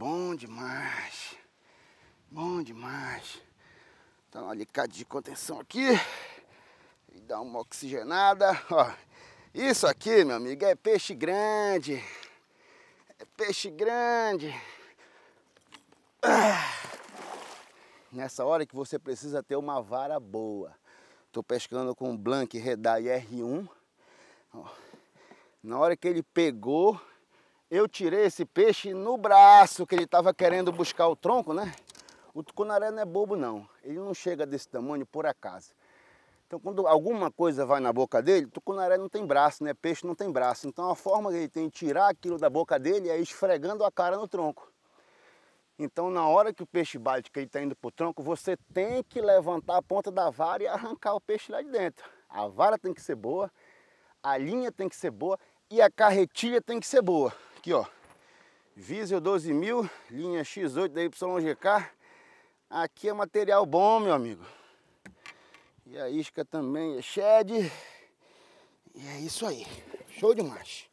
Bom demais. Bom demais. Dá uma alicate de contenção aqui. E dá uma oxigenada. Ó, isso aqui, meu amigo, é peixe grande. É peixe grande. Ah. Nessa hora que você precisa ter uma vara boa. Estou pescando com um Blank Redai R1. Ó. Na hora que ele pegou, eu tirei esse peixe no braço, que ele estava querendo buscar o tronco, né? O tucunaré não é bobo não, ele não chega desse tamanho por acaso. Então quando alguma coisa vai na boca dele, tucunaré não tem braço, né? Peixe não tem braço. Então a forma que ele tem de tirar aquilo da boca dele é esfregando a cara no tronco. Então na hora que o peixe bate, que ele está indo para o tronco, você tem que levantar a ponta da vara e arrancar o peixe lá de dentro. A vara tem que ser boa, a linha tem que ser boa e a carretilha tem que ser boa. Aqui, ó. Diesel 12.000, linha X8 da YGK. Aqui é material bom, meu amigo. E a isca também é shed. E é isso aí. Show demais.